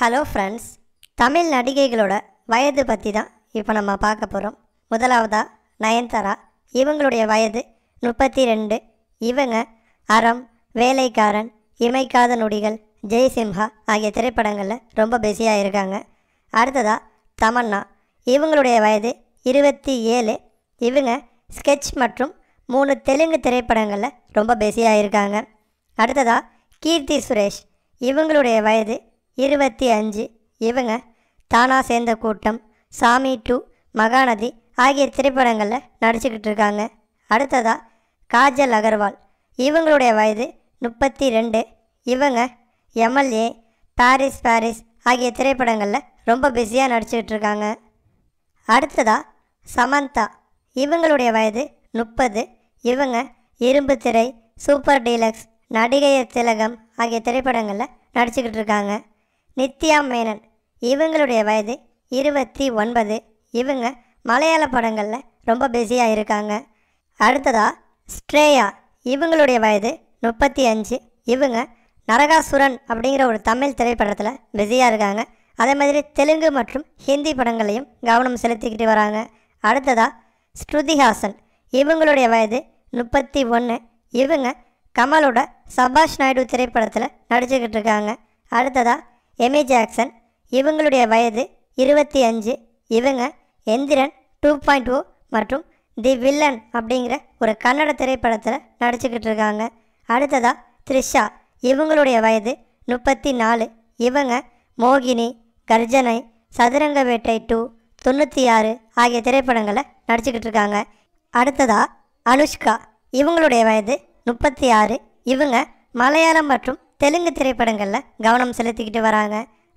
hello friends Tamil நடிகைகளோட வயது பற்றி தான் இப்போ நம்ம பார்க்க போகிறோம் முதலாவதாக நயன்தாரா இவங்களுடைய வயது முப்பத்தி ரெண்டு இவங்க அறம் வேலைக்காரன் இமைக்காத நொடிகள் ஜெய்சிம்ஹா ஆகிய திரைப்படங்களில் ரொம்ப பிஸியாக இருக்காங்க அடுத்ததாக தமன்னா இவங்களுடைய வயது இருபத்தி ஏழு இவங்க ஸ்கெட்ச் மற்றும் மூணு தெலுங்கு திரைப்படங்களில் ரொம்ப பிஸியாக இருக்காங்க அடுத்ததாக கீர்த்தி சுரேஷ் இவங்களுடைய வயது இருபத்தி அஞ்சு இவங்க தானா சேர்ந்த கூட்டம் சாமி டூ மகாநதி ஆகிய திரைப்படங்களில் நடிச்சுக்கிட்டு இருக்காங்க அடுத்ததாக காஜல் அகர்வால் இவங்களுடைய வயது முப்பத்தி ரெண்டு இவங்க எம்எல்ஏ பாரிஸ் பாரிஸ் ஆகிய திரைப்படங்களில் ரொம்ப பிஸியாக நடிச்சுக்கிட்டு இருக்காங்க அடுத்ததாக சமந்தா இவங்களுடைய வயது முப்பது இவங்க இரும்பு திரை சூப்பர் டீலக்ஸ் நடிகையர் திலகம் ஆகிய திரைப்படங்களில் நடிச்சுக்கிட்டு இருக்காங்க நித்யா மேனன் இவங்களுடைய வயது இருபத்தி ஒன்பது இவங்க மலையாள படங்களில் ரொம்ப பிஸியாக இருக்காங்க அடுத்ததாக ஸ்ட்ரேயா இவங்களுடைய வயது முப்பத்தி அஞ்சு இவங்க நரகாசுரன் அப்படிங்கிற ஒரு தமிழ் திரைப்படத்தில் பிஸியாக இருக்காங்க அதே மாதிரி தெலுங்கு மற்றும் ஹிந்தி படங்களையும் கவனம் செலுத்திக்கிட்டு வராங்க அடுத்ததாக ஸ்ருதிஹாசன் இவங்களுடைய வயது முப்பத்தி ஒன்று இவங்க கமலோட சபாஷ் நாயுடு திரைப்படத்தில் நடிச்சுக்கிட்டு இருக்காங்க அடுத்ததாக எமி ஜாக்சன் இவங்களுடைய வயது இருபத்தி அஞ்சு இவங்க எந்திரன் டூ பாயிண்ட் ஓ மற்றும் தி வில்லன் அப்படிங்கிற ஒரு கன்னட திரைப்படத்தில் நடிச்சுக்கிட்டு இருக்காங்க அடுத்ததா த்ரிஷா இவங்களுடைய வயது முப்பத்தி நாலு இவங்க மோகினி கர்ஜனை சதுரங்க வேட்டை டூ தொண்ணூற்றி ஆறு ஆகிய திரைப்படங்களை நடிச்சுக்கிட்டு இருக்காங்க அடுத்ததா அனுஷ்கா இவங்களுடைய வயது முப்பத்தி ஆறு இவங்க மலையாளம் மற்றும் தெலுங்கு திரைப்படங்களில் கவனம் செலுத்திக்கிட்டு வராங்க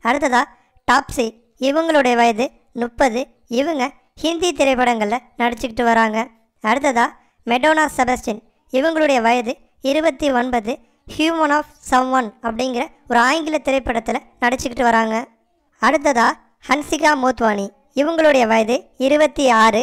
அடுத்ததாக டாப்ஸி இவங்களுடைய வயது முப்பது இவங்க ஹிந்தி திரைப்படங்களில் நடிச்சுக்கிட்டு வராங்க அடுத்ததாக மெடோனா செபஸ்டின் இவங்களுடைய வயது இருபத்தி ஒன்பது ஹியூமன் ஆஃப் சம் ஒன் அப்படிங்கிற ஒரு ஆங்கில திரைப்படத்தில் நடிச்சுக்கிட்டு வராங்க அடுத்ததாக ஹன்சிகா மோத்வானி இவங்களுடைய வயது இருபத்தி ஆறு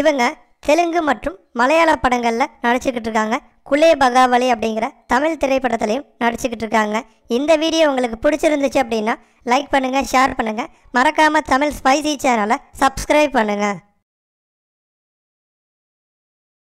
இவங்க தெலுங்கு மற்றும் மலையாள படங்களில் நடிச்சுக்கிட்டு இருக்காங்க குலே பகாவலி அப்படிங்கிற தமிழ் திரைப்படத்துலையும் நடிச்சுக்கிட்டு இருக்காங்க இந்த வீடியோ உங்களுக்கு பிடிச்சிருந்துச்சு அப்படின்னா லைக் பண்ணுங்கள் ஷேர் பண்ணுங்கள் மறக்காமல் தமிழ் ஸ்பைசி சேனலை சப்ஸ்கிரைப் பண்ணுங்கள்